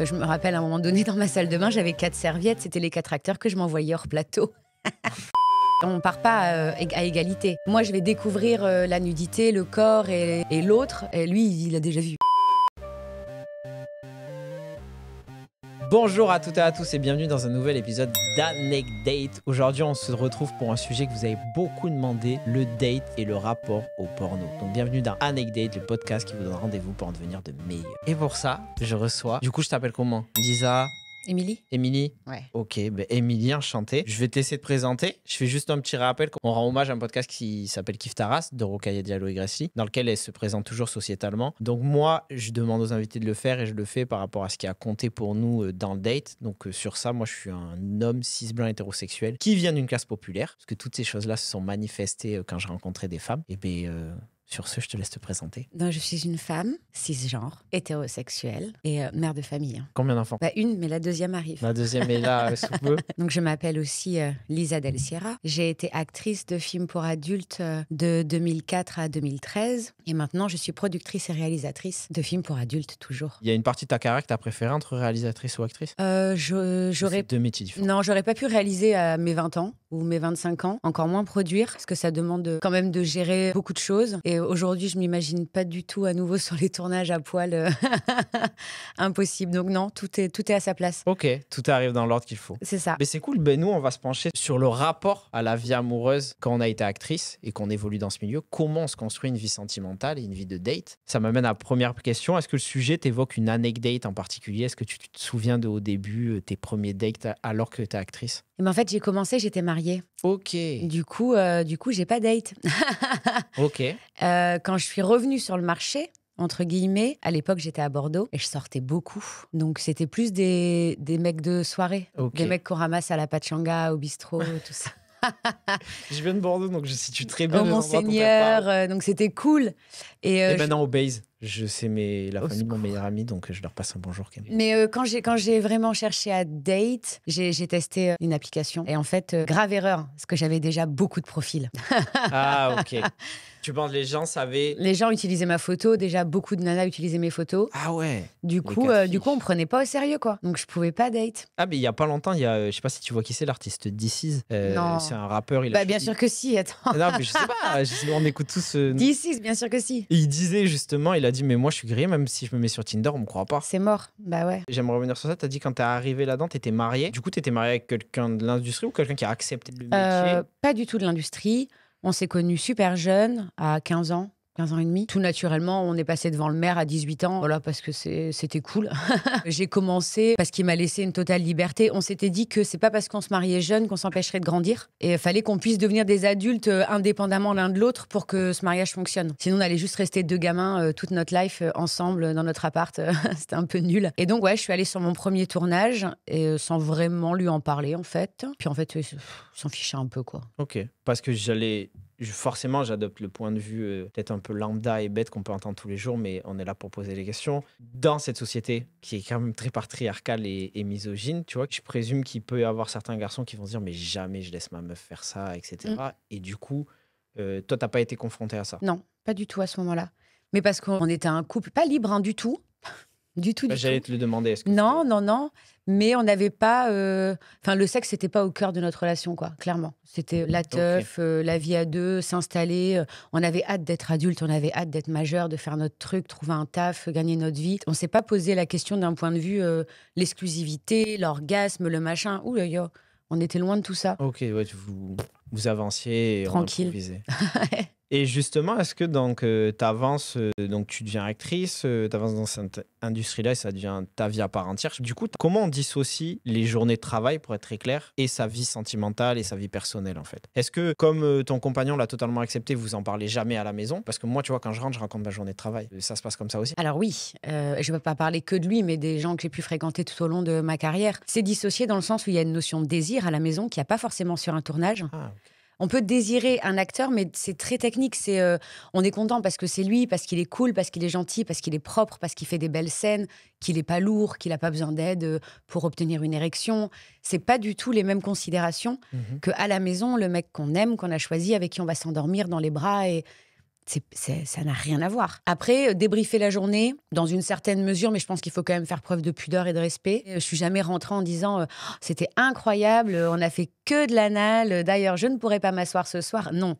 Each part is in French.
Euh, je me rappelle à un moment donné dans ma salle de bain, j'avais quatre serviettes, c'était les quatre acteurs que je m'envoyais hors plateau. On part pas euh, à, égalité. Moi, je vais découvrir euh, la nudité, le corps et, et l'autre. Et lui, il a déjà vu. Bonjour à toutes et à tous et bienvenue dans un nouvel épisode d'Anecdate. Aujourd'hui, on se retrouve pour un sujet que vous avez beaucoup demandé, le date et le rapport au porno. Donc bienvenue dans Anecdate, le podcast qui vous donne rendez-vous pour en devenir de meilleur. Et pour ça, je reçois. Du coup, je t'appelle comment Lisa Émilie Émilie Ouais. Ok, ben Émilie, enchantée. Je vais t'essayer de présenter. Je fais juste un petit rappel. qu'on rend hommage à un podcast qui s'appelle Kif Taras de Rokaya Diallo et dans lequel elle se présente toujours sociétalement. Donc moi, je demande aux invités de le faire et je le fais par rapport à ce qui a compté pour nous euh, dans le date. Donc euh, sur ça, moi, je suis un homme cis blanc hétérosexuel qui vient d'une classe populaire, parce que toutes ces choses-là se sont manifestées euh, quand j'ai rencontré des femmes. Et bien, sur ce, je te laisse te présenter. Non, je suis une femme, cisgenre, hétérosexuelle et euh, mère de famille. Combien d'enfants bah, Une, mais la deuxième arrive. La deuxième est là sous peu. Donc, je m'appelle aussi euh, Lisa Del Sierra. J'ai été actrice de films pour adultes euh, de 2004 à 2013. Et maintenant, je suis productrice et réalisatrice de films pour adultes toujours. Il y a une partie de ta carrière que tu as préférée entre réalisatrice ou actrice J'aurais. deux métiers différents. Non, j'aurais pas pu réaliser à mes 20 ans ou mes 25 ans, encore moins produire, parce que ça demande quand même de gérer beaucoup de choses. Et aujourd'hui, je m'imagine pas du tout à nouveau sur les tournages à poil. Euh, impossible. Donc non, tout est, tout est à sa place. Ok, tout arrive dans l'ordre qu'il faut. C'est ça. Mais c'est cool. Ben, nous, on va se pencher sur le rapport à la vie amoureuse quand on a été actrice et qu'on évolue dans ce milieu. Comment on se construit une vie sentimentale et une vie de date Ça m'amène à la première question. Est-ce que le sujet t'évoque une anecdote en particulier Est-ce que tu te souviens de au début euh, tes premiers dates alors que tu es actrice mais eh ben, en fait, j'ai commencé, j'étais mariée. Ok. Du coup, euh, du coup, j'ai pas date. ok. Euh, euh, quand je suis revenue sur le marché, entre guillemets. À l'époque, j'étais à Bordeaux et je sortais beaucoup. Donc, c'était plus des, des, mecs de soirée. Des mecs qu'on ramasse à la pachanga, au bistrot, tout ça. je viens de Bordeaux, donc je situe très bien. Au Monseigneur, euh, donc c'était cool. Et, maintenant euh, eh au Base, je sais mais la famille mon meilleur ami, donc je leur passe un bonjour quand Mais quand j'ai quand j'ai vraiment cherché à date, j'ai testé une application et en fait grave erreur, parce que j'avais déjà beaucoup de profils. ah ok. Tu penses les gens savaient Les gens utilisaient ma photo. Déjà, beaucoup de nanas utilisaient mes photos. Ah ouais. Du coup, on euh, du coup, on prenait pas au sérieux quoi. Donc je pouvais pas date. Ah mais il y a pas longtemps, il y a, euh, je sais pas si tu vois qui c'est l'artiste DC's. Euh, non. C'est un rappeur. Il bah, bien sûr que si. Attends. Non mais je sais pas. on écoute tous. DC's, bien sûr que si. il disait justement, il a dit mais moi je suis grillé même si je me mets sur Tinder, on me croit pas. C'est mort. Bah ouais. J'aimerais revenir sur ça. Tu as dit quand t'es arrivé là-dedans, étais marié. Du coup, étais marié avec quelqu'un de l'industrie ou quelqu'un qui a accepté le métier Pas du tout de l'industrie. On s'est connus super jeunes, à 15 ans. 15 ans et demi. Tout naturellement, on est passé devant le maire à 18 ans, voilà, parce que c'était cool. j'ai commencé parce qu'il m'a laissé une totale liberté. On s'était dit que c'est pas parce qu'on se mariait jeune qu'on s'empêcherait de grandir. Et il fallait qu'on puisse devenir des adultes euh, indépendamment l'un de l'autre pour que ce mariage fonctionne. Sinon, on allait juste rester deux gamins euh, toute notre life euh, ensemble dans notre appart. c'était un peu nul. Et donc, ouais, je suis allée sur mon premier tournage et sans vraiment lui en parler, en fait. Puis en fait, s'en fichait un peu, quoi. Ok. Parce que j'allais forcément, j'adopte le point de vue euh, peut-être un peu lambda et bête qu'on peut entendre tous les jours, mais on est là pour poser les questions. Dans cette société qui est quand même très patriarcale et, misogyne, tu vois, je présume qu'il peut y avoir certains garçons qui vont se dire mais jamais je laisse ma meuf faire ça, etc. Mm. Et du coup, euh, toi, t'as pas été confronté à ça Non, pas du tout à ce moment-là. Mais parce qu'on était un couple pas libre hein, du tout, du tout. Bah, J'allais te le demander. ce non, non, non. Mais on n'avait pas. Euh, enfin, le sexe n'était pas au cœur de notre relation, quoi. Clairement, c'était la teuf, euh, la vie à deux, s'installer. Euh, on avait hâte d'être adulte, on avait hâte d'être majeur, de faire notre truc, trouver un taf, gagner notre vie. On s'est pas posé la question d'un point de vue l'exclusivité, l'orgasme, le machin. Ouh là, yo. on était loin de tout ça. Ok, vous vous avanciez et tranquille. Et justement, est-ce que donc euh, tu avances, euh, donc tu deviens actrice, euh, tu avances dans cette industrie-là et ça devient ta vie à part entière. Du coup, comment on dissocie les journées de travail, pour être très clair, et sa vie sentimentale et sa vie personnelle en fait Est-ce que, comme ton compagnon l'a totalement accepté, vous en parlez jamais à la maison Parce que moi, tu vois, quand je rentre, je raconte ma journée de travail. Ça se passe comme ça aussi Alors oui, je ne vais pas parler que de lui, mais des gens que j'ai pu fréquenter tout au long de ma carrière. C'est dissocié dans le sens où il y a une notion de désir à la maison qui n'y a pas forcément sur un tournage. Ah, on peut désirer un acteur, mais c'est très technique. C'est euh, on est content parce que c'est lui, parce qu'il est cool, parce qu'il est gentil, parce qu'il est propre, parce qu'il fait des belles scènes, qu'il n'est pas lourd, qu'il n'a pas besoin d'aide euh, pour obtenir une érection. C'est pas du tout les mêmes considérations mmh que à la maison, le mec qu'on aime, qu'on a choisi, avec qui on va s'endormir dans les bras et ça n'a rien à voir. Après, euh, débriefer la journée, dans une certaine mesure, mais je pense qu'il faut quand même faire preuve de pudeur et de respect. Euh, je suis jamais rentrée en disant euh, oh, c'était incroyable, on n'a fait que de l'anal, d'ailleurs, je ne pourrais pas m'asseoir ce soir. Non,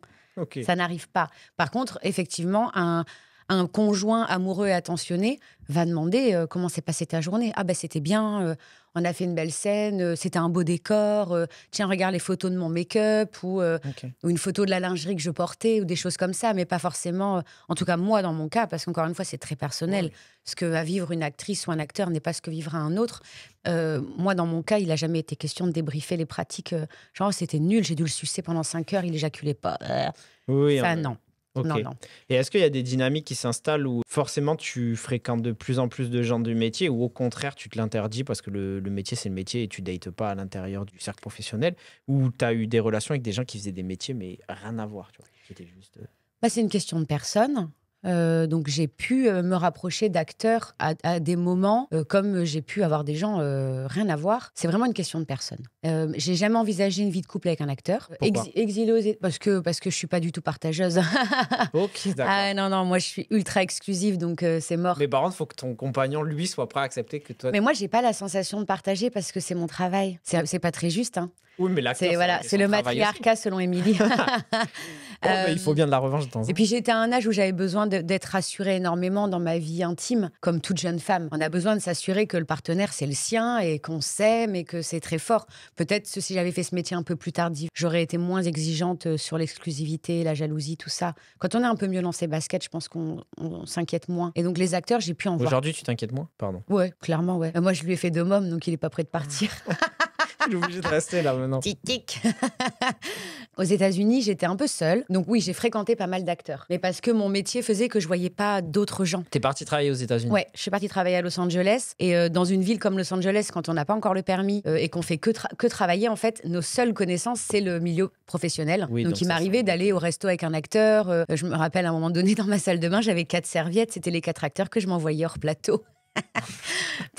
ça n'arrive pas. Par contre, effectivement, un, un, conjoint amoureux et attentionné va demander comment s'est passée ta journée. Ah, ben c'était bien on a fait une belle scène, euh, c'était un beau décor, euh, tiens, regarde les photos de mon make-up euh, ou, une photo de la lingerie que je portais ou des choses comme ça, mais pas forcément, en tout cas moi dans mon cas, parce qu'encore une fois, c'est très personnel. Ce que va vivre une actrice ou un acteur n'est pas ce que vivra un autre. moi, dans mon cas, il n'a jamais été question de débriefer les pratiques. genre, c'était nul, j'ai dû le sucer pendant 5 heures, il n'éjaculait pas. Oui, ça, hein. non. Et est-ce qu'il y a des dynamiques qui s'installent où forcément tu fréquentes de plus en plus de gens du métier ou au contraire tu te l'interdis parce que le, métier c'est le métier et tu dates pas à l'intérieur du cercle professionnel ou tu as eu des relations avec des gens qui faisaient des métiers mais rien à voir tu juste... Euh bah, c'est une question de personne. Euh, donc j'ai pu euh, me rapprocher d'acteurs à, des moments euh, comme j'ai pu avoir des gens rien à voir. C'est vraiment une question de personne. j'ai jamais envisagé une vie de couple avec un acteur. Pourquoi parce que parce que je suis pas du tout partageuse. ok d'accord. Ah non non moi je suis ultra exclusive donc c'est mort. Mais par contre faut que ton compagnon lui soit prêt à accepter que toi. Mais moi j'ai pas la sensation de partager parce que c'est mon travail. C'est pas très juste. Hein. Oui, mais là c'est voilà, c'est le matriarcat selon Émilie. il faut bien de la revanche de Et puis j'étais à un âge où j'avais besoin d'être rassurée énormément dans ma vie intime, comme toute jeune femme. On a besoin de s'assurer que le partenaire c'est le sien et qu'on s'aime et que c'est très fort. Peut-être si j'avais fait ce métier un peu plus tardif, j'aurais été moins exigeante euh, sur l'exclusivité, la jalousie, tout ça. Quand on est un peu mieux lancé ses baskets, je pense qu'on s'inquiète moins. Et donc les acteurs, j'ai pu en voir. Aujourd'hui, tu t'inquiètes moins, pardon. Ouais, clairement, ouais. Moi, je lui ai fait deux mômes, donc il est pas prêt de partir. je suis de rester là maintenant. Tic, tic. Aux États-Unis, j'étais un peu seule. Donc oui, j'ai fréquenté pas mal d'acteurs. Mais parce que mon métier faisait que je voyais pas d'autres gens. Tu es partie travailler aux États-Unis Ouais, je suis partie travailler à Los Angeles. Et euh, dans une ville comme Los Angeles, quand on n'a pas encore le permis euh, et qu'on fait que, que travailler, en fait, nos seules connaissances, c'est le milieu professionnel. donc, il m'arrivait d'aller au resto avec un acteur. Euh, je me rappelle à un moment donné, dans ma salle de bain, j'avais quatre serviettes. C'était les quatre acteurs que je m'envoyais hors plateau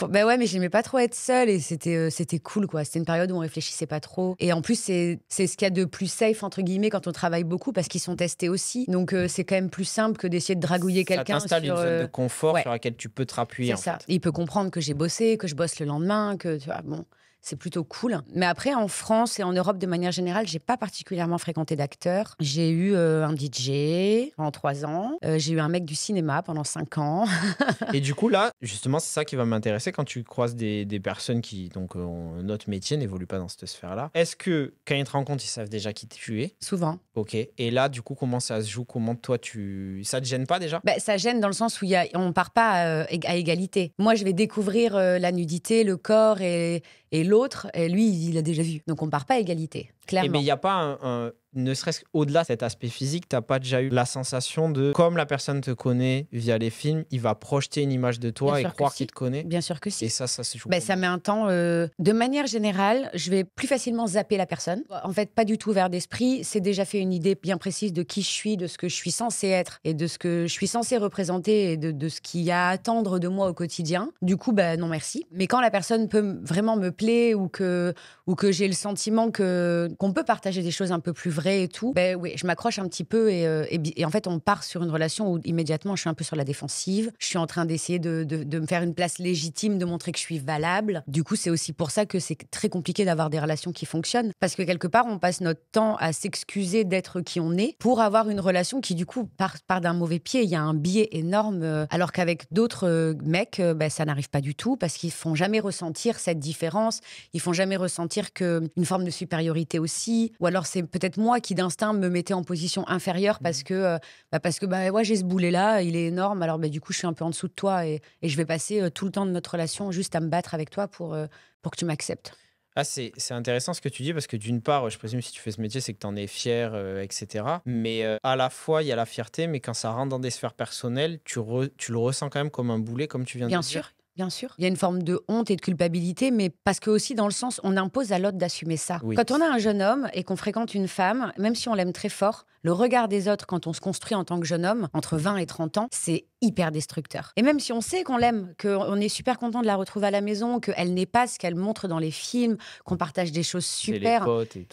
ben ouais, mais j'aimais pas trop être seule et c'était euh, c'était cool quoi. C'était une période où on réfléchissait pas trop. Et en plus, c'est ce qu'il y a de plus safe entre guillemets quand on travaille beaucoup parce qu'ils sont testés aussi. Donc euh, c'est quand même plus simple que d'essayer de dragouiller quelqu'un. Ça une zone euh, de confort sur laquelle tu peux te rappuyer. C'est ça. Il peut comprendre que j'ai bossé, que je bosse le lendemain, que tu vois bon c'est plutôt cool. Mais après, en France et en Europe de manière générale, j'ai pas particulièrement fréquenté d'acteurs. J'ai eu euh, un DJ en trois ans. Euh, j'ai eu un mec du cinéma pendant cinq ans. et du coup, là, justement, c'est ça qui va m'intéresser quand tu croises des, personnes qui, donc, euh, notre métier n'évolue pas dans cette sphère-là. Est-ce que quand ils te rencontrent, ils savent déjà qui tu es Souvent. Ok. Et là, du coup, comment ça se joue Comment toi, tu. Ça te gêne pas déjà bah, Ça gêne dans le sens où y a... on part pas à égalité. Moi, je vais découvrir la nudité, le corps et et l'autre, eh, lui, il a déjà vu. Donc on part pas à égalité. Et mais il n'y a pas un, ne serait-ce qu'au-delà de cet aspect physique, tu n'as pas déjà eu la sensation de comme la personne te connaît via les films, il va projeter une image de toi et croire qu'il te connaît. Bien sûr que si. Et ça, ça se joue. Bah, ça met un temps. Euh, de manière générale, je vais plus facilement zapper la personne. En fait, pas du tout ouvert d'esprit. C'est déjà fait une idée bien précise de qui je suis, de ce que je suis censé être et de ce que je suis censé représenter et de, de ce qu'il y a à attendre de moi au quotidien. Du coup, ben non merci. Mais quand la personne peut vraiment me plaire ou que, ou que j'ai le sentiment que qu'on peut partager des choses un peu plus vraies et tout, ben oui, je m'accroche un petit peu euh, et, en fait, on part sur une relation où immédiatement, je suis un peu sur la défensive. Je suis en train d'essayer de, me faire une place légitime, de montrer que je suis valable. Du coup, c'est aussi pour ça que c'est très compliqué d'avoir des relations qui fonctionnent parce que quelque part, on passe notre temps à s'excuser d'être qui on est pour avoir une relation qui, du coup, part, d'un mauvais pied. Il y a un biais énorme, euh, alors qu'avec d'autres euh, mecs, ben, ça n'arrive pas du tout parce qu'ils font jamais ressentir cette différence. Ils font jamais ressentir qu'une forme de supériorité aussi. Ou alors c'est peut-être moi qui d'instinct me mettais en position inférieure parce mm. que, euh, bah, parce que bah, ouais, j'ai ce boulet là, il est énorme, alors bah, du coup je suis un peu en dessous de toi et, je vais passer euh, tout le temps de notre relation juste à me battre avec toi pour, euh, pour que tu m'acceptes. Ah, c'est intéressant ce que tu dis parce que d'une part, je présume si tu fais ce métier, c'est que tu en es fier, etc. Mais à la fois, il y a la fierté, mais quand ça rentre dans des sphères personnelles, tu, tu le ressens quand même comme un boulet, comme tu viens de sûr. dire. Bien sûr. Bien sûr. Il y a une forme de honte et de culpabilité, mais parce que aussi dans le sens, on impose à l'autre d'assumer ça. Quand on a un jeune homme et qu'on fréquente une femme, même si on l'aime très fort, le regard des autres quand on se construit en tant que jeune homme, entre 20 et 30 ans, c'est hyper destructeur. Et même si on sait qu'on l'aime, qu'on est super content de la retrouver à la maison, qu'elle n'est pas ce qu'elle montre dans les films, qu'on partage des choses super.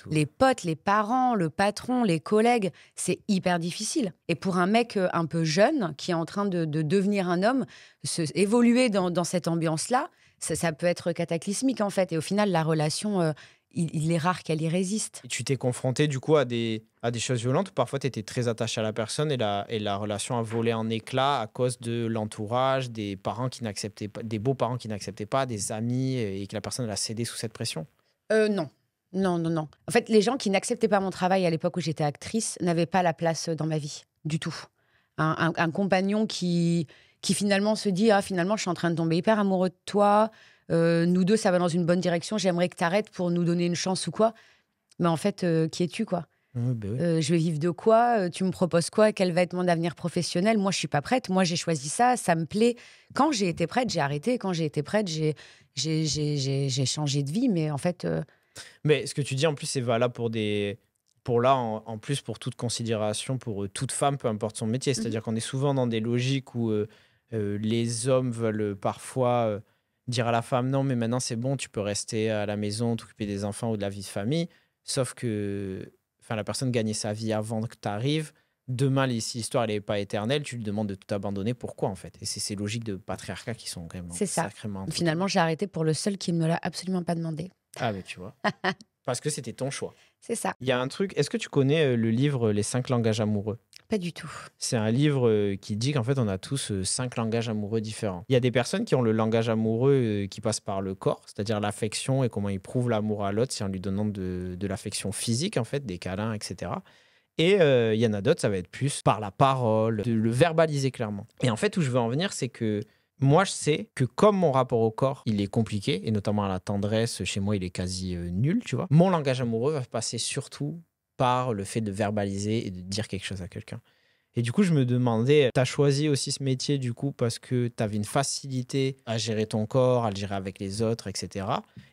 Les potes Les parents, le patron, les collègues, c'est hyper difficile. Et pour un mec euh, un peu jeune qui est en train de, devenir un homme, se, évoluer dans, cette ambiance-là, ça, peut être cataclysmique en fait. Et au final, la relation, euh, il, est rare qu'elle y résiste. tu t'es confronté du coup à des, à des choses violentes parfois tu étais très attachée à la personne et la, et la relation a volé en éclats à cause de l'entourage, des parents qui n'acceptaient pas, des beaux-parents qui n'acceptaient pas, des amis et que la personne a cédé sous cette pression euh, Non. Non, non, non. En fait, les gens qui n'acceptaient pas mon travail à l'époque où j'étais actrice n'avaient pas la place dans ma vie, du tout. Un, compagnon qui, qui finalement se dit Ah, finalement, je suis en train de tomber hyper amoureux de toi, euh, nous deux, ça va dans une bonne direction, j'aimerais que tu arrêtes pour nous donner une chance ou quoi. Mais en fait, euh, qui es-tu, quoi bah euh, Je vais vivre de quoi Tu me proposes quoi Quel va être mon avenir professionnel Moi, je suis pas prête. Moi, j'ai choisi ça, ça me plaît. Quand j'ai été prête, j'ai arrêté. Quand j'ai été prête, j'ai changé de vie. Mais en fait. Mais ce que tu dis, en plus, c'est valable pour des pour là, en, plus, pour toute considération, pour toute femme, peu importe son métier. Mhm. C'est-à-dire qu'on est souvent dans des logiques où les hommes veulent parfois dire à la femme non, mais maintenant c'est bon, tu peux rester à la maison, t'occuper des enfants ou de la vie de famille. Sauf que enfin, la personne gagnait sa vie avant que tu arrives. Demain, si l'histoire n'est pas éternelle, tu lui demandes de tout Pourquoi, en fait Et c'est ces logiques de patriarcat qui sont vraiment C'est ça. Sacrément Finalement, j'ai arrêté pour le seul qui ne me l'a absolument pas demandé. Ah, mais tu vois. Parce que c'était ton choix. C'est ça. Il y a un truc. Est-ce que tu connais euh, le livre Les cinq langages amoureux pas du tout. C'est un livre euh, qui dit qu'en fait, on a tous euh, cinq langages amoureux différents. Il y a des personnes qui ont le langage amoureux euh, qui passe par le corps, c'est-à-dire l'affection et comment ils prouvent l'amour à l'autre, c'est en lui donnant de, l'affection physique, en fait, des câlins, etc. Et il y en a d'autres, ça va être plus par la parole, de le verbaliser clairement. Et en fait, où je veux en venir, c'est que moi, je sais que comme mon rapport au corps, il est compliqué, et notamment à la tendresse, chez moi, il est quasi nul, tu vois. Mon langage amoureux va passer surtout par le fait de verbaliser et de dire quelque chose à quelqu'un. Et du coup, je me demandais, tu as choisi aussi ce métier du coup parce que tu avais une facilité à gérer ton corps, à le gérer avec les autres, etc.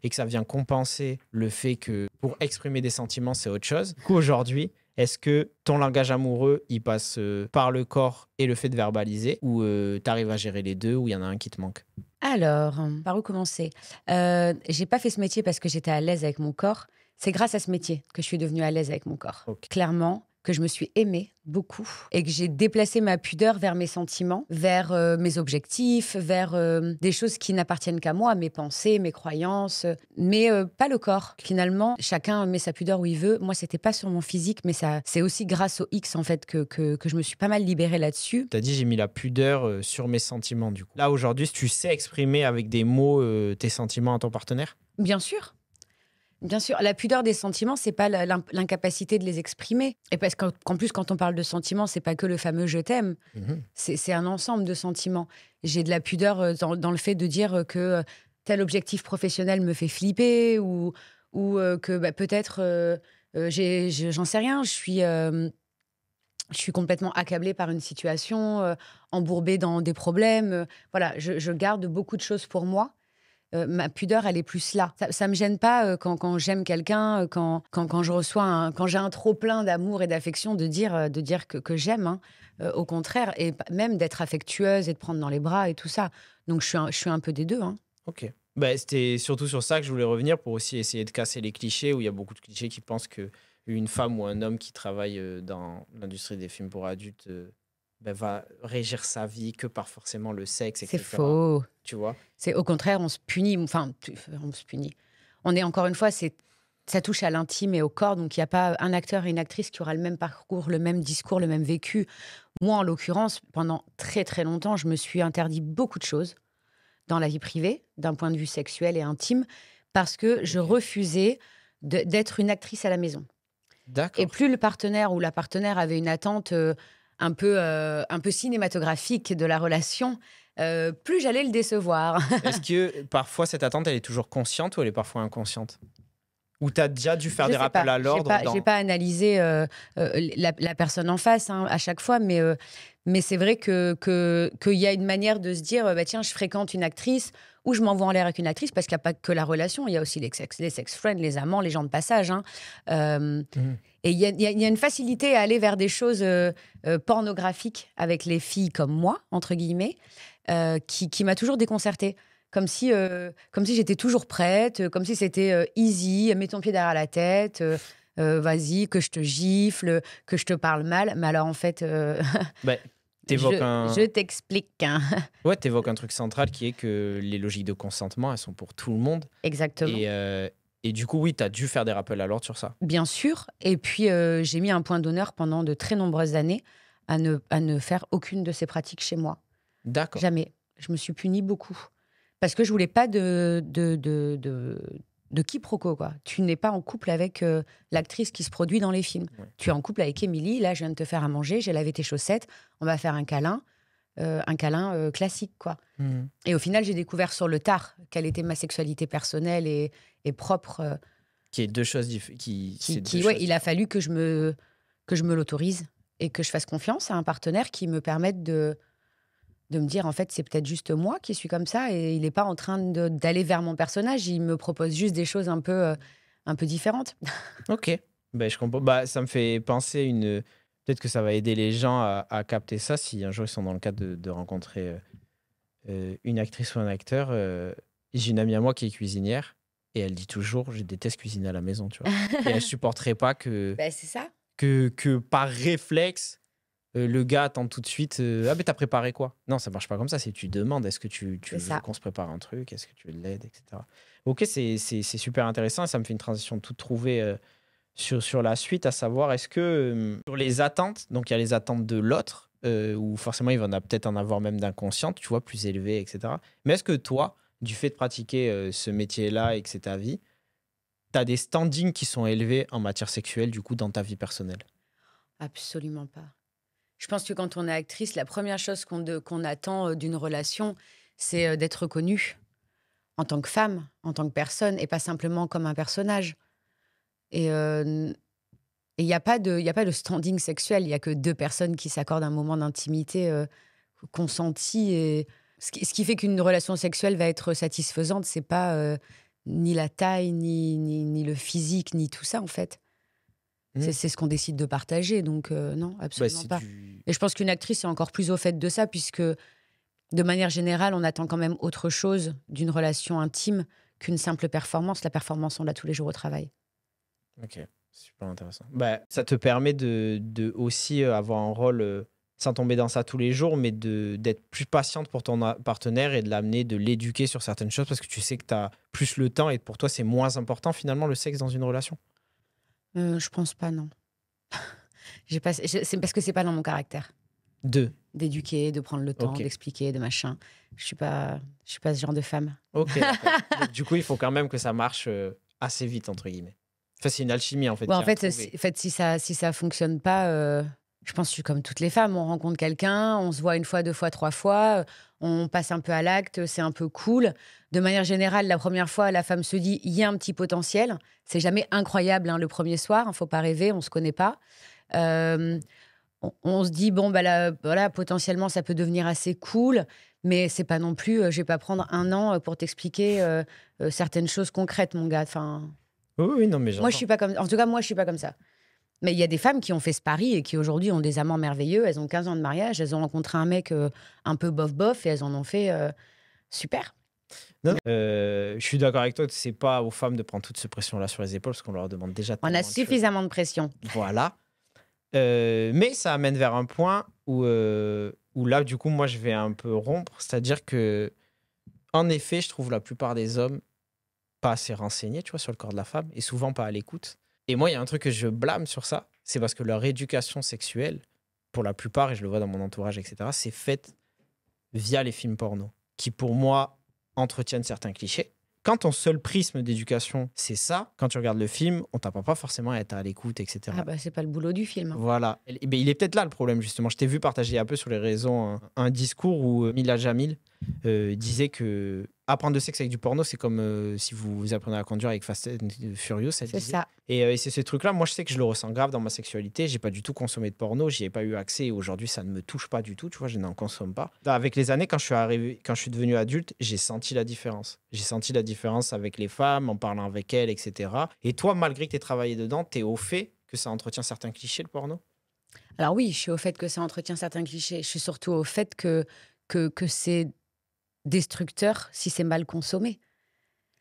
Et que ça vient compenser le fait que pour exprimer des sentiments, c'est autre chose. Du coup, aujourd'hui, est-ce que ton langage amoureux, il passe euh, par le corps et le fait de verbaliser ou euh, tu arrives à gérer les deux ou il y en a un qui te manque alors, par où commencer euh, J'ai pas fait ce métier parce que j'étais à l'aise avec mon corps. C'est grâce à ce métier que je suis devenue à l'aise avec mon corps. Clairement, que je me suis aimée beaucoup et que j'ai déplacé ma pudeur vers mes sentiments, vers euh, mes objectifs, vers euh, des choses qui n'appartiennent qu'à moi, mes pensées, mes croyances, euh, mais pas le corps. Finalement, chacun met sa pudeur où il veut. Moi, c'était pas sur mon physique, mais ça, c'est aussi grâce au X en fait que, que, je me suis pas mal libérée là-dessus. Tu as dit j'ai mis la pudeur sur mes sentiments du coup. Là aujourd'hui, tu sais exprimer avec des mots tes sentiments à ton partenaire Bien sûr. Bien sûr, la pudeur des sentiments, c'est pas l'incapacité de les exprimer. Et parce qu'en plus, quand on parle de sentiments, c'est pas que le fameux je t'aime. Mm-hmm. C'est un ensemble de sentiments. J'ai de la pudeur euh, dans, le fait de dire euh, que euh, tel objectif professionnel me fait flipper ou, que bah, peut-être, j'en sais rien, je suis. complètement accablée par une situation, embourbée dans des problèmes. Voilà, je, garde beaucoup de choses pour moi euh, ma pudeur, elle est plus là. Ça, ne me gêne pas euh, quand, quand j'aime quelqu'un, euh, quand, quand, je reçois, quand j'ai un trop plein d'amour et d'affection, de dire, de dire que, j'aime. Hein. au contraire, et même d'être affectueuse et de prendre dans les bras et tout ça. Donc je suis un, je suis un peu des deux. Hein. Ok. Bah, c'était surtout sur ça que je voulais revenir pour aussi essayer de casser les clichés où il y a beaucoup de clichés qui pensent que une femme ou un homme qui travaille dans l'industrie des films pour adultes ben, va régir sa vie que par forcément le sexe, etc. C'est faux. Tu vois C'est au contraire, on se punit. Enfin, on se punit. On est encore une fois, c'est ça touche à l'intime et au corps, donc il n'y a pas un acteur et une actrice qui aura le même parcours, le même discours, le même vécu. Moi, en l'occurrence, pendant très très longtemps, je me suis interdit beaucoup de choses dans la vie privée, d'un point de vue sexuel et intime, parce que je refusais d'être une actrice à la maison. Et plus le partenaire ou la partenaire avait une attente, euh, un peu, euh, un peu cinématographique de la relation, euh, plus j'allais le décevoir. Est-ce que parfois cette attente, elle est toujours consciente ou elle est parfois inconsciente ou tu as déjà dû faire des rappels à l'ordre Je n'ai pas, analysé euh, la, personne en face hein, à chaque fois, mais, mais c'est vrai qu'il que, y a une manière de se dire bah, tiens, je fréquente une actrice ou je m'envoie en l'air avec une actrice, parce qu'il n'y a pas que la relation, il y a aussi les sex, les sex friends, les amants, les gens de passage. Hein. Mmh. Et il y, a, une facilité à aller vers des choses euh, euh, pornographiques avec les filles comme moi, entre guillemets, euh, qui, m'a toujours déconcertée. Comme si, comme si j'étais toujours prête, comme si c'était easy, mets ton pied derrière la tête. vas-y, que je te gifle, que je te parle mal. Mais alors, en fait. Bah, je, je t'explique. Hein. Ouais, t'évoques un truc central qui est que les logiques de consentement, elles sont pour tout le monde. Exactement. Et, et du coup, oui, tu as dû faire des rappels à l'ordre sur ça. Bien sûr. Et puis, euh, j'ai mis un point d'honneur pendant de très nombreuses années à ne, à ne faire aucune de ces pratiques chez moi. D'accord. Jamais. Je me suis punie beaucoup. Parce que je voulais pas de, de, de, quiproquo. Quoi. Tu n'es pas en couple avec euh, l'actrice qui se produit dans les films. Tu es en couple avec Émilie. Là, je viens de te faire à manger. J'ai lavé tes chaussettes. On va faire un câlin. Euh, un câlin euh, classique, quoi. Hmm. Et au final, j'ai découvert sur le tard quelle était ma sexualité personnelle et, propre. Euh, qui est deux choses différentes. Qui, Il a fallu que je me, que je me l'autorise et que je fasse confiance à un partenaire qui me permette de, de me dire, en fait, c'est peut-être juste moi qui suis comme ça et il n'est pas en train d'aller vers mon personnage. Il me propose juste des choses un peu, un peu différentes. ok. Ben, je comprends. Bah, ça me fait penser une Peut-être que ça va aider les gens à, capter ça si un jour ils sont dans le cadre de, rencontrer euh, euh, une actrice ou un acteur. Euh, j'ai une amie à moi qui est cuisinière et elle dit toujours je déteste cuisiner à la maison, tu vois. et elle supporterait pas que bah, c'est ça. Que, que par réflexe le gars tente tout de suite ah mais t'as préparé quoi Non, ça marche pas comme ça, c'est tu demandes est-ce que tu, veux qu'on se prépare un truc, est-ce que tu l'aide ?» etc. Ok, c'est c'est super intéressant ça me fait une transition de tout trouvée sur, la suite, à savoir est-ce que euh, sur les attentes, donc il y a les attentes de l'autre, euh, ou forcément il va peut-être en avoir même d'inconscientes, tu vois, plus élevées, etc. Mais est-ce que toi, du fait de pratiquer euh, ce métier-là et que c'est ta vie, tu as des standings qui sont élevés en matière sexuelle, du coup, dans ta vie personnelle Absolument pas. Je pense que quand on est actrice, la première chose qu'on attend d'une relation, c'est d'être connue en tant que femme, en tant que personne, et pas simplement comme un personnage. Et il n'y a, pas de, a pas de standing sexuel. Il n'y a que deux personnes qui s'accordent un moment d'intimité consentie consenti. Et... Ce, qui, fait qu'une relation sexuelle va être satisfaisante, c'est pas ni la taille, ni, ni, le physique, ni tout ça, en fait. Mmh. C'est ce qu'on décide de partager. Donc, non, bah, absolument pas. Et je pense qu'une actrice est encore plus au fait de ça, puisque de manière générale, on attend quand même autre chose d'une relation intime qu'une simple performance. La performance, on l'a tous les jours au travail. Ok, super intéressant. Bah, ça te permet de, de aussi euh, avoir un rôle, euh, sans tomber dans ça tous les jours, mais d'être plus patiente pour ton partenaire et de l'amener, de l'éduquer sur certaines choses parce que tu sais que tu as plus le temps et pour toi, c'est moins important finalement le sexe dans une relation euh, Je pense pas, non. c'est parce que c'est pas dans mon caractère. De D'éduquer, de prendre le temps, d'expliquer, de machin. Je suis pas, je suis pas ce genre de femme. Ok. du coup, il faut quand même que ça marche euh, assez vite entre guillemets c'est une alchimie en fait. en, fait si, ça si ça fonctionne pas, euh, je pense que je suis comme toutes les femmes. On rencontre quelqu'un, on se voit une fois, deux fois, trois fois, euh, on passe un peu à l'acte, c'est un peu cool. De manière générale, la première fois, la femme se dit il y a un petit potentiel. C'est jamais incroyable hein, le premier soir, ne hein, faut pas rêver, on se connaît pas. Euh, on, se dit bon bah là, voilà potentiellement ça peut devenir assez cool mais c'est pas non plus Je je vais pas prendre un an pour t'expliquer certaines choses concrètes mon gars enfin oui, non, mais Moi, je suis pas comme. En tout cas, moi, je suis pas comme ça. Mais il y a des femmes qui ont fait ce pari et qui aujourd'hui ont des amants merveilleux. Elles ont 15 ans de mariage, elles ont rencontré un mec euh, un peu bof-bof et elles en ont fait euh, super. Euh, je suis d'accord avec toi, c'est pas aux femmes de prendre toute cette pression-là sur les épaules parce qu'on leur demande déjà. On a suffisamment de, pression. Voilà. mais ça amène vers un point où, où là, du coup, moi, je vais un peu rompre. C'est-à-dire que, en effet, je trouve la plupart des hommes pas assez renseigné, tu vois, sur le corps de la femme et souvent pas à l'écoute. Et moi, il y a un truc que je blâme sur ça, c'est parce que leur éducation sexuelle, pour la plupart, et je le vois dans mon entourage, etc., c'est faite via les films porno, qui pour moi entretiennent certains clichés. Quand ton seul prisme d'éducation, c'est ça, quand tu regardes le film, on t'apprend pas forcément à être à l'écoute, etc. Ah bah c'est pas le boulot du film. Hein. Voilà. Et, ben, il est peut-être là le problème, justement. Je t'ai vu partager un peu sur les réseaux un, discours où euh, Mila Jamil euh, disait que apprendre de sexe avec du porno, c'est comme euh, si vous, vous, apprenez à conduire avec Fast and Furious. C'est ça. Euh, et, c'est ce truc-là, moi je sais que je le ressens grave dans ma sexualité. J'ai pas du tout consommé de porno, j'y ai pas eu accès et aujourd'hui ça ne me touche pas du tout, tu vois, je n'en consomme pas. Bah, avec les années, quand je suis, arrivé, quand je suis devenu adulte, j'ai senti la différence. J'ai senti la différence avec les femmes, en parlant avec elles, etc. Et toi, malgré que tu aies travaillé dedans, tu es au fait que ça entretient certains clichés le porno Alors oui, je suis au fait que ça entretient certains clichés. Je suis surtout au fait que, que, que c'est destructeur si c'est mal consommé.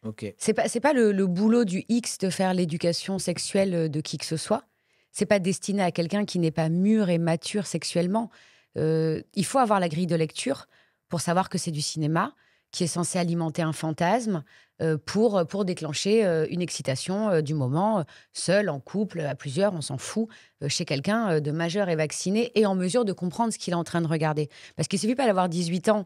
Ce C'est pas, pas le, boulot du X de faire l'éducation sexuelle euh, de qui que ce soit. C'est pas destiné à quelqu'un qui n'est pas mûr et mature sexuellement. Euh, il faut avoir la grille de lecture pour savoir que c'est du cinéma qui est censé alimenter un fantasme euh, pour, pour déclencher une excitation du moment, seul, en couple, à plusieurs, on s'en fout, chez quelqu'un de majeur et vacciné et en mesure de comprendre ce qu'il est en train de regarder. Parce qu'il ne suffit pas d'avoir 18 ans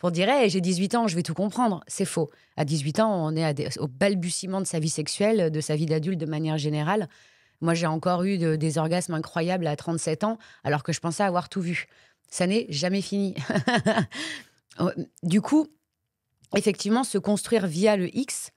pour dire « j'ai 18 ans, je vais tout comprendre. C'est faux. À 18 ans, on est au balbutiement de sa vie sexuelle, de sa vie d'adulte de manière générale. Moi, j'ai encore eu des orgasmes incroyables à 37 ans, alors que je pensais avoir tout vu. Ça n'est jamais fini. Euh, du coup, effectivement, se construire via le X,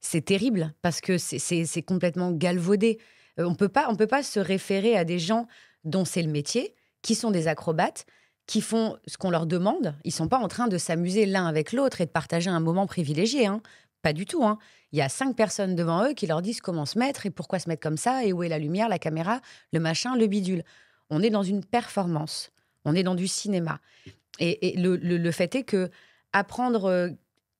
c'est terrible parce que c'est complètement galvaudé. Euh, on ne peut pas se référer à des gens dont c'est le métier, qui sont des acrobates, qui font ce qu'on leur demande. Ils sont pas en train de s'amuser l'un avec l'autre et de partager un moment privilégié. Hein. Pas du tout. Hein. Il y a cinq personnes devant eux qui leur disent comment se mettre et pourquoi se mettre comme ça et où est la lumière, la caméra, le machin, le bidule. On est dans une performance. On est dans du cinéma. Et, le, fait est que apprendre euh,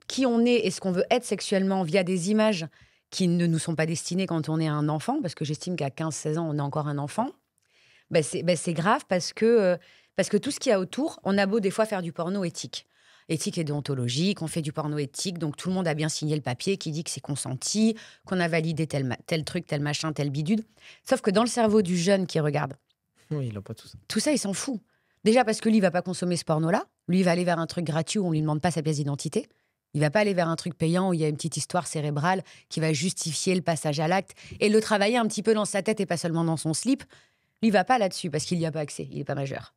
qui on est et ce qu'on veut être sexuellement via des images qui ne nous sont pas destinées quand on est un enfant, parce que j'estime qu'à 15-16 ans, on est encore un enfant, ben ben c'est grave parce que euh, parce que tout ce qu'il y a autour, on a beau des fois faire du porno éthique éthique et déontologique, on fait du porno éthique, donc tout le monde a bien signé le papier qui dit que c'est consenti, qu'on a validé tel, tel truc, tel machin, tel bidule. Sauf que dans le cerveau du jeune qui regarde, oui, il a pas tout ça. Tout ça, il s'en fout. Déjà parce que lui, il va pas consommer ce porno-là. Lui, il va aller vers un truc gratuit où on lui demande pas sa pièce d'identité. Il va pas aller vers un truc payant où il y a une petite histoire cérébrale qui va justifier le passage à l'acte et le travailler un petit peu dans sa tête et pas seulement dans son slip. Lui, il va pas là-dessus parce qu'il n'y a pas accès. Il est pas majeur.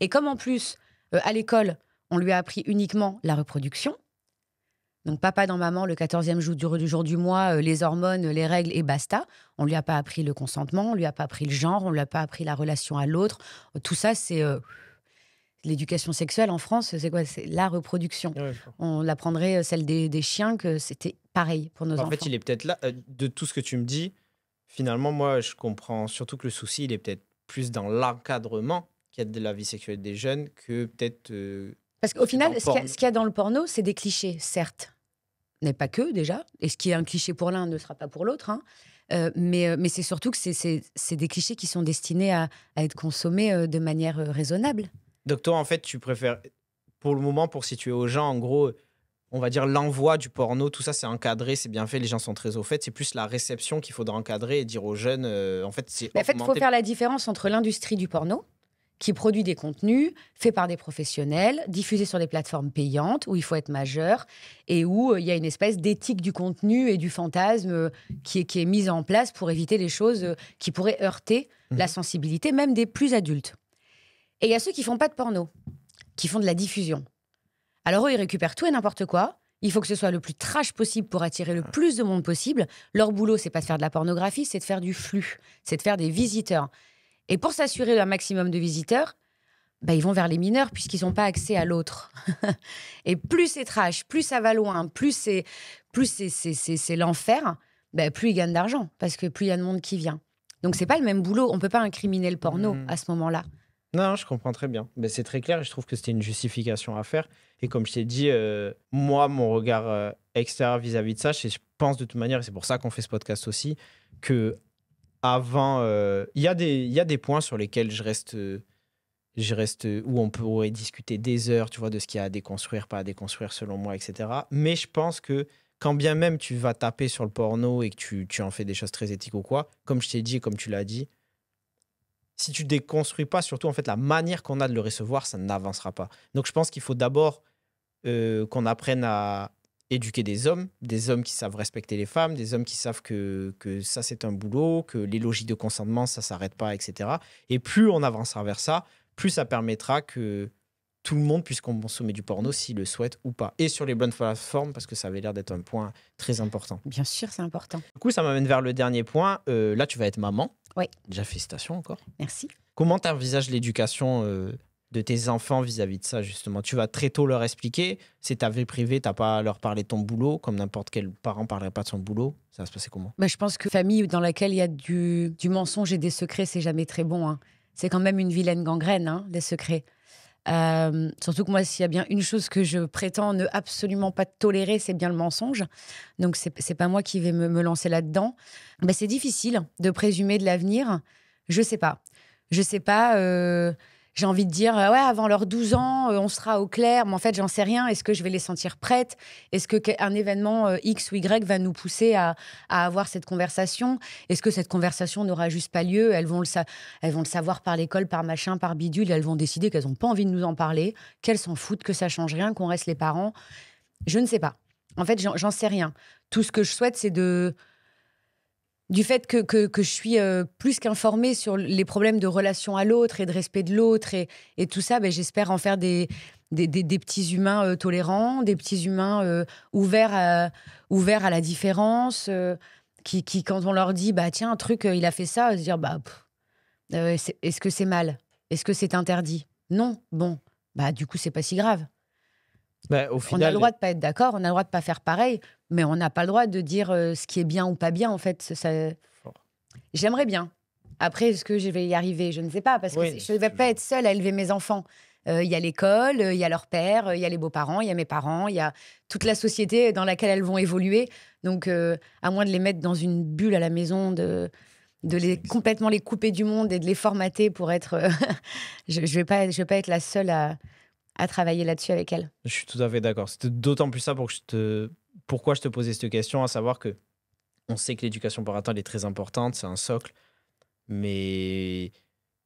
Et comme en plus, euh, à l'école, on lui a appris uniquement la reproduction, donc papa dans maman, le 14e jour du, jour du mois, euh, les hormones, les règles et basta. On lui a pas appris le consentement, on lui a pas appris le genre, on lui a pas appris la relation à l'autre. Tout ça, c'est... Euh, l'éducation sexuelle en France, c'est quoi C'est la reproduction. on l'apprendrait celle des, chiens, que c'était pareil pour nos enfants. En fait, il est peut-être là, de tout ce que tu me dis, finalement, moi, je comprends surtout que le souci, il est peut-être plus dans l'encadrement qu'il y a de la vie sexuelle des jeunes que peut-être. Euh, Parce qu'au final, ce qu'il y, a dans le porno, c'est des clichés, certes. Mais pas que, déjà. Et ce qui est un cliché pour l'un ne sera pas pour l'autre. Hein. Euh, mais, euh, mais c'est surtout que c'est des clichés qui sont destinés à, à être consommés de manière raisonnable. Donc, toi, en fait, tu préfères, pour le moment, pour situer aux gens, en gros, on va dire l'envoi du porno, tout ça c'est encadré, c'est bien fait, les gens sont très au fait. C'est plus la réception qu'il faudra encadrer et dire aux jeunes. en fait, c'est. En fait, il faut faire la différence entre l'industrie du porno, qui produit des contenus faits par des professionnels, diffusés sur des plateformes payantes où il faut être majeur et où euh, il y a une espèce d'éthique du contenu et du fantasme euh, qui, est, qui est mise en place pour éviter les choses euh, qui pourraient heurter mhm. la sensibilité même des plus adultes. Et il y a ceux qui font pas de porno, qui font de la diffusion. Alors eux, ils récupèrent tout et n'importe quoi. Il faut que ce soit le plus trash possible pour attirer le plus de monde possible. Leur boulot, c'est pas de faire de la pornographie, c'est de faire du flux, c'est de faire des visiteurs. Et pour s'assurer d'un maximum de visiteurs, bah, ils vont vers les mineurs puisqu'ils n'ont pas accès à l'autre. et plus c'est trash, plus ça va loin, plus c'est plus c'est l'enfer, bah, plus ils gagnent d'argent parce que plus il y a de monde qui vient. Donc c'est pas le même boulot. On peut pas incriminer le porno hmm. à ce moment-là. Non, je comprends très bien. Mais c'est très clair. Je trouve que c'était une justification à faire. Et comme je t'ai dit, euh, moi, mon regard euh, extérieur vis à -vis de ça, je pense de toute manière, et c'est pour ça qu'on fait ce podcast aussi, que avant. Euh, il y, a des, y a des points sur lesquels je reste je reste où on pourrait discuter des heures, tu vois, de ce qu'il y a à déconstruire, pas à déconstruire selon moi, etc. Mais je pense que quand bien même tu vas taper sur le porno et que tu, en fais des choses très éthiques ou quoi, comme je t'ai dit, comme tu l'as dit, si tu déconstruis pas, surtout en fait la manière qu'on a de le recevoir, ça n'avancera pas. Donc je pense qu'il faut d'abord euh, qu'on apprenne à, éduquer des hommes, des hommes qui savent respecter les femmes, des hommes qui savent que, que ça c'est un boulot, que les logiques de consentement ça s'arrête pas, etc. Et plus on avancera vers ça, plus ça permettra que tout le monde puisse consommer du porno s'il le souhaite ou pas. Et sur les bonnes plateformes, parce que ça avait l'air d'être un point très important. Bien sûr, c'est important. Du coup, ça m'amène vers le dernier point. Euh, là, tu vas être maman. Oui. Déjà, félicitations encore. Merci. Comment tu envisages l'éducation euh, de tes enfants vis-à-vis de ça, justement. Tu vas très tôt leur expliquer, c'est ta vie privée, t'as pas à leur parler de ton boulot, comme n'importe quel parent parlerait pas de son boulot. Ça va se passer comment bah, Je pense que famille dans laquelle il y a du, mensonge et des secrets, c'est jamais très bon. Hein. C'est quand même une vilaine gangrène, hein, les secrets. Euh, surtout que moi, s'il y a bien une chose que je prétends ne absolument pas tolérer, c'est bien le mensonge. Donc, c'est pas moi qui vais me, lancer là-dedans. mais bah, c'est difficile de présumer de l'avenir. Je sais pas. Je sais pas. Euh, j'ai envie de dire, euh, ouais, avant leurs 12 ans, euh, on sera au clair, mais en fait, j'en sais rien. Est-ce que je vais les sentir prêtes Est-ce qu'un événement euh, X ou Y va nous pousser à, avoir cette conversation Est-ce que cette conversation n'aura juste pas lieu elles vont, le elles vont le savoir par l'école, par machin, par bidule, elles vont décider qu'elles n'ont pas envie de nous en parler, qu'elles s'en foutent, que ça change rien, qu'on reste les parents. Je ne sais pas. En fait, j'en sais rien. Tout ce que je souhaite, c'est de du fait que, je suis euh, plus qu'informée sur les problèmes de relation à l'autre et de respect de l'autre et, tout ça, ben, j'espère en faire des, des, petits humains euh, tolérants, des petits humains euh, ouverts, à, à la différence, qui, qui, quand on leur dit, bah tiens, un truc, il a fait ça, se dire, bah, est-ce que c'est mal Est-ce que c'est interdit Non, bon, bah du coup, c'est pas si grave. Bah, au on a le droit de pas être d'accord, on a le droit de ne pas faire pareil, mais on n'a pas le droit de dire euh, ce qui est bien ou pas bien. En fait, ça... j'aimerais bien. Après, est-ce que je vais y arriver Je ne sais pas parce que je ne vais pas être seule à élever mes enfants. Euh, il y a l'école, il y a leur père, il y a les beaux-parents, il y a mes parents, il y a toute la société dans laquelle elles vont évoluer. Donc, euh, à moins de les mettre dans une bulle à la maison, de, les complètement les couper du monde et de les formater pour être, je, ne vais vais pas être la seule à à travailler là-dessus avec elle. Je suis tout à fait d'accord. C'était d'autant plus ça pour que je te... pourquoi je te posais cette question, à savoir que on sait que l'éducation parentale est très importante, c'est un socle, mais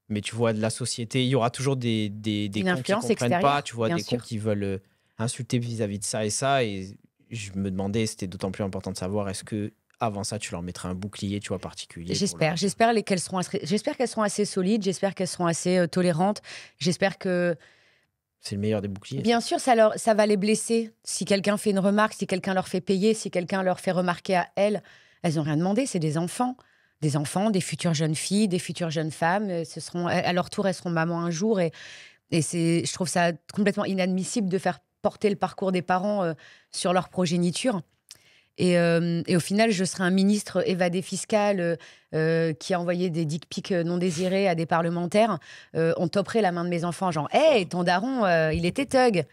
mais tu vois de la société, il y aura toujours des des, des cons qui comprennent pas, tu vois des qui veulent euh, insulter vis-à-vis de ça et ça et je me demandais, c'était d'autant plus important de savoir est-ce que avant ça, tu leur mettrais un bouclier, tu vois, particulier. J'espère, j'espère qu'elles seront, assez... j'espère qu'elles seront assez solides, j'espère qu'elles seront assez euh, tolérantes, j'espère que c'est le meilleur des boucliers. Bien sûr, ça, ça va les blesser. Si quelqu'un fait une remarque, si quelqu'un leur fait payer, si quelqu'un leur fait remarquer à elles, elles n'ont rien demandé, c'est des enfants. Des enfants, des futures jeunes filles, des futures jeunes femmes. Euh, ce seront, à leur tour, elles seront mamans un jour. Et, et c'est, je trouve ça complètement inadmissible de faire porter le parcours des parents euh, sur leur progéniture. Euh, et, au final, je serai un ministre évadé fiscal euh, qui a envoyé des dick pics non désirés à des parlementaires. Euh, on toperait la main de mes enfants, genre, hé, ton daron, il était thug.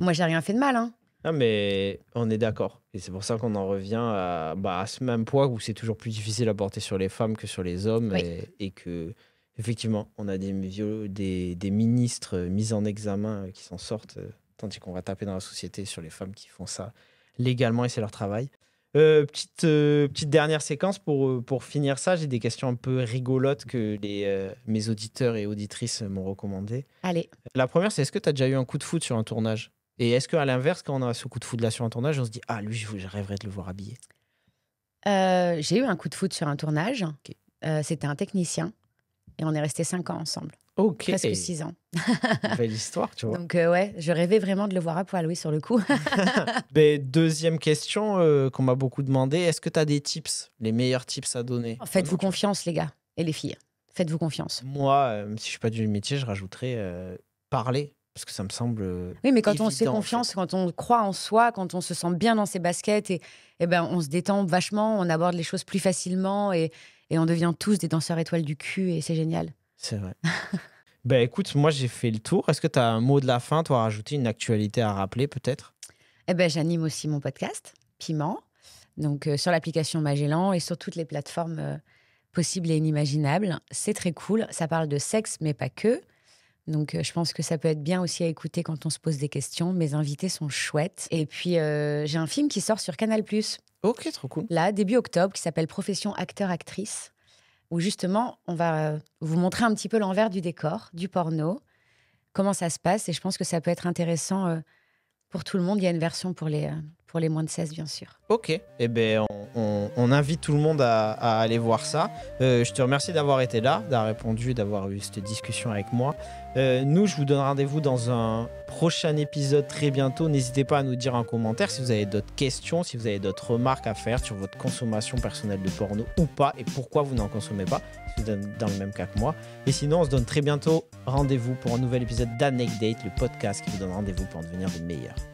Moi, j'ai rien fait de mal. Hein. Non, mais on est d'accord. Et c'est pour ça qu'on en revient bah, à, ce même poids où c'est toujours plus difficile à porter sur les femmes que sur les hommes. Et, que, effectivement, on a des, des, des ministres mis en examen qui s'en sortent, tandis qu'on va taper dans la société sur les femmes qui font ça légalement et c'est leur travail. Euh, petite, euh, petite dernière séquence pour, euh, pour finir ça. J'ai des questions un peu rigolotes que les, mes auditeurs et auditrices m'ont recommandées. Allez. La première, c'est est-ce que tu as déjà eu un coup de foot sur un tournage Et est-ce qu'à l'inverse, quand on a ce coup de foot là sur un tournage, on se dit Ah, lui, je rêverais de le voir habillé J'ai eu un coup de foot sur un tournage. C'était un technicien et on est resté cinq ans ensemble. Ok. Presque 6 ans. Belle histoire, tu vois. Donc, euh, ouais, je rêvais vraiment de le voir à poil, oui, sur le coup. Ben, deuxième question euh, qu'on m'a beaucoup demandé est-ce que tu as des tips, les meilleurs tips à donner Faites-vous confiance, les gars et les filles. Faites-vous confiance. Moi, même euh, si je suis pas du métier, je rajouterais parler parce que ça me semble. Oui, mais quand on se fait confiance, quand on croit en soi, quand on se sent bien dans ses baskets, et, et eh ben, on se détend vachement, on aborde les choses plus facilement et, et on devient tous des danseurs étoiles du cul et c'est génial. C'est vrai. ben écoute, moi j'ai fait le tour. Est-ce que tu as un mot de la fin, toi, à rajouter, une actualité à rappeler peut-être Eh ben j'anime aussi mon podcast, Piment, donc euh, sur l'application Magellan et sur toutes les plateformes euh, possibles et inimaginables. C'est très cool. Ça parle de sexe, mais pas que. Donc, euh, je pense que ça peut être bien aussi à écouter quand on se pose des questions. Mes invités sont chouettes. Et puis, j'ai un film qui sort sur Canal. Ok, trop cool. Là, début octobre, qui s'appelle Profession acteur-actrice où justement, on va euh, vous montrer un petit peu l'envers du décor, du porno, comment ça se passe. Et je pense que ça peut être intéressant euh, pour tout le monde. Il y a une version pour les, euh, pour les moins de 16 bien sûr. Ok, Et eh ben, on, invite tout le monde à, aller voir ça. Euh, je te remercie d'avoir été là, d'avoir répondu, d'avoir eu cette discussion avec moi. Euh, nous, je vous donne rendez-vous dans un prochain épisode très bientôt. N'hésitez pas à nous dire en commentaire si vous avez d'autres questions, si vous avez d'autres remarques à faire sur votre consommation personnelle de porno ou pas et pourquoi vous n'en consommez pas, si vous êtes dans le même cas que moi. Et sinon, on se donne très bientôt rendez-vous pour un nouvel épisode d'Anecdate, le podcast qui vous donne rendez-vous pour en devenir de meilleurs.